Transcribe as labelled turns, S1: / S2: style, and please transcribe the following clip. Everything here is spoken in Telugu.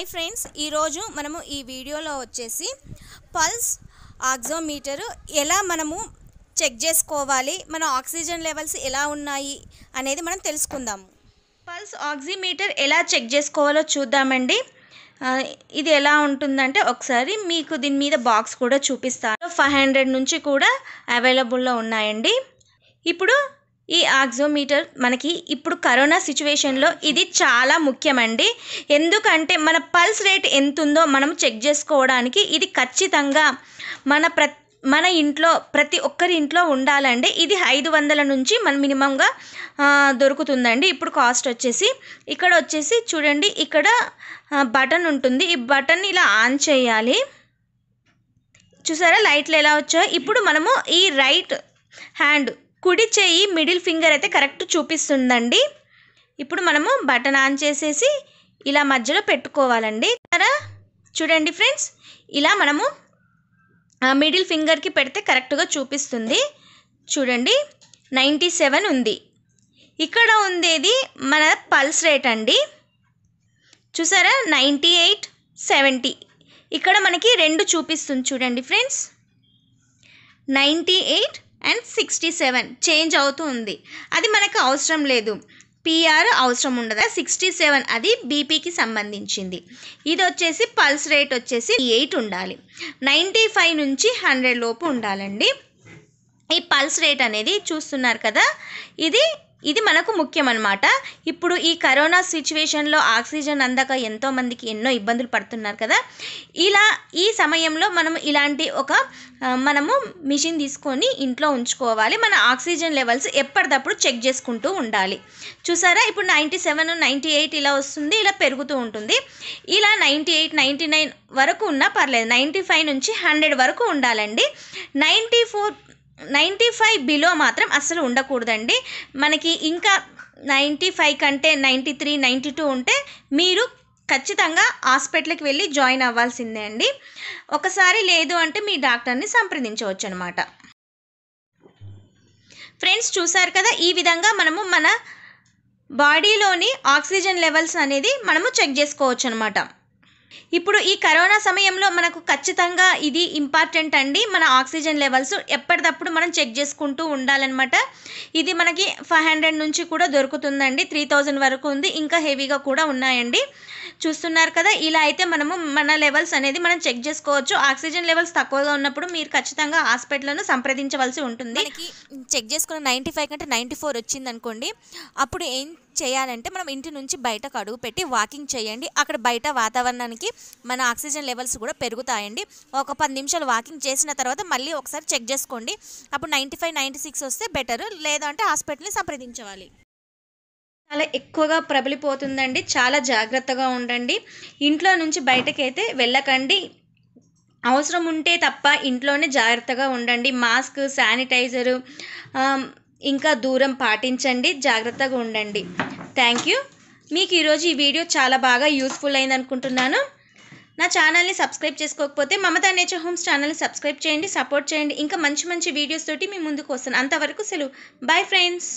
S1: హాయ్ ఫ్రెండ్స్ ఈరోజు మనము ఈ వీడియోలో వచ్చేసి పల్స్ ఆక్సోమీటరు ఎలా మనము చెక్ చేసుకోవాలి మన ఆక్సిజన్ లెవెల్స్ ఎలా ఉన్నాయి అనేది మనం తెలుసుకుందాము పల్స్ ఆక్సిమీటర్ ఎలా చెక్ చేసుకోవాలో చూద్దామండి ఇది ఎలా ఉంటుందంటే ఒకసారి మీకు దీని మీద బాక్స్ కూడా చూపిస్తాను ఫైవ్ హండ్రెడ్ నుంచి కూడా అవైలబుల్లో ఉన్నాయండి ఇప్పుడు ఈ ఆక్సోమీటర్ మనకి ఇప్పుడు కరోనా సిచ్యువేషన్లో ఇది చాలా ముఖ్యమండి ఎందుకంటే మన పల్స్ రేట్ ఎంత ఉందో మనం చెక్ చేసుకోవడానికి ఇది ఖచ్చితంగా మన ప్ర మన ఇంట్లో ప్రతి ఒక్కరి ఇంట్లో ఉండాలండి ఇది ఐదు వందల నుంచి మన మినిమంగా దొరుకుతుందండి ఇప్పుడు కాస్ట్ వచ్చేసి ఇక్కడ వచ్చేసి చూడండి ఇక్కడ బటన్ ఉంటుంది ఈ బటన్ ఇలా ఆన్ చేయాలి చూసారా లైట్లు ఎలా వచ్చాయో ఇప్పుడు మనము ఈ రైట్ హ్యాండ్ కుడి చేయి మిడిల్ ఫింగర్ అయితే కరెక్ట్ చూపిస్తుందండి ఇప్పుడు మనము బటన్ ఆన్ చేసేసి ఇలా మధ్యలో పెట్టుకోవాలండి చూడండి ఫ్రెండ్స్ ఇలా మనము మిడిల్ ఫింగర్కి పెడితే కరెక్ట్గా చూపిస్తుంది చూడండి నైంటీ సెవెన్ ఉంది ఇక్కడ ఉండేది మన పల్స్ రేట్ అండి చూసారా నైంటీ ఎయిట్ సెవెంటీ ఇక్కడ మనకి రెండు చూపిస్తుంది చూడండి friends ninety eight and sixty seven change అవుతూ ఉంది అది మనకు అవసరం లేదు పిఆర్ అవసరం ఉండదు సిక్స్టీ సెవెన్ అది బీపీకి సంబంధించింది ఇది వచ్చేసి పల్స్ రేట్ వచ్చేసి ఎయిట్ ఉండాలి నైంటీ ఫైవ్ నుంచి హండ్రెడ్ లోపు ఉండాలండి ఈ పల్స్ రేట్ అనేది చూస్తున్నారు కదా ఇది ఇది మనకు ముఖ్యమన్నమాట ఇప్పుడు ఈ కరోనా సిచ్యువేషన్లో ఆక్సిజన్ అందక ఎంతోమందికి ఎన్నో ఇబ్బందులు పడుతున్నారు కదా ఇలా ఈ సమయంలో మనం ఇలాంటి ఒక మనము మిషన్ తీసుకొని ఇంట్లో ఉంచుకోవాలి మన ఆక్సిజన్ లెవెల్స్ ఎప్పటికప్పుడు చెక్ చేసుకుంటూ ఉండాలి చూసారా ఇప్పుడు నైంటీ సెవెన్ నైంటీ ఎయిట్ ఇలా వస్తుంది ఇలా పెరుగుతూ ఉంటుంది ఇలా నైంటీ ఎయిట్ నైంటీ నైన్ వరకు ఉన్నా పర్లేదు నైంటీ ఫైవ్ నుంచి హండ్రెడ్ వరకు ఉండాలండి ninety four ninety five below మాత్రం అస్సలు ఉండకూడదండి మనకి ఇంకా నైంటీ ఫైవ్ కంటే నైంటీ త్రీ నైంటీ టూ ఉంటే మీరు ఖచ్చితంగా హాస్పిటల్కి వెళ్ళి జాయిన్ అవ్వాల్సిందే అండి ఒకసారి లేదు అంటే మీ డాక్టర్ని సంప్రదించవచ్చు అనమాట ఫ్రెండ్స్ చూసారు కదా ఈ విధంగా మనము మన బాడీలోని ఆక్సిజన్ లెవెల్స్ అనేది మనము చెక్ చేసుకోవచ్చు అనమాట ఇప్పుడు ఈ కరోనా సమయంలో మనకు ఖచ్చితంగా ఇది ఇంపార్టెంట్ అండి మన ఆక్సిజన్ లెవెల్స్ ఎప్పటికప్పుడు మనం చెక్ చేసుకుంటూ ఉండాలన్నమాట ఇది మనకి ఫైవ్ హండ్రెడ్ నుంచి కూడా దొరుకుతుందండి త్రీ థౌజండ్ వరకు ఉంది ఇంకా హెవీగా కూడా ఉన్నాయండి చూస్తున్నారు కదా ఇలా అయితే మనము మన లెవెల్స్ అనేది మనం చెక్ చేసుకోవచ్చు ఆక్సిజన్ లెవెల్స్ తక్కువగా ఉన్నప్పుడు మీరు ఖచ్చితంగా హాస్పిటల్ను సంప్రదించవలసి ఉంటుంది చెక్ చేసుకున్న నైంటీ ఫైవ్ కంటే నైంటీ ఫోర్ వచ్చింది అనుకోండి అప్పుడు ఏం చేయాలంటే మనం ఇంటి నుంచి బయటకు అడుగు పెట్టి వాకింగ్ చేయండి అక్కడ బయట వాతావరణానికి మన ఆక్సిజన్ లెవెల్స్ కూడా పెరుగుతాయండి ఒక పది నిమిషాలు వాకింగ్ చేసిన తర్వాత మళ్ళీ ఒకసారి చెక్ చేసుకోండి అప్పుడు నైంటీ ఫైవ్ నైంటీ సిక్స్ వస్తే బెటర్ లేదంటే హాస్పిటల్ని సంప్రదించవాలి చాలా ఎక్కువగా ప్రబలిపోతుందండి చాలా జాగ్రత్తగా ఉండండి ఇంట్లో నుంచి అయితే వెళ్ళకండి అవసరం ఉంటే తప్ప ఇంట్లోనే జాగ్రత్తగా ఉండండి మాస్క్ శానిటైజరు ఇంకా దూరం పాటించండి జాగ్రత్తగా ఉండండి థ్యాంక్ యూ మీకు ఈరోజు ఈ వీడియో చాలా బాగా యూస్ఫుల్ అయింది అనుకుంటున్నాను నా ఛానల్ని సబ్స్క్రైబ్ చేసుకోకపోతే మమతా నేచర్ హోమ్స్ ఛానల్ని సబ్స్క్రైబ్ చేయండి సపోర్ట్ చేయండి ఇంకా మంచి మంచి వీడియోస్ తోటి మీ ముందుకు వస్తాను అంతవరకు సెలవు బాయ్ ఫ్రెండ్స్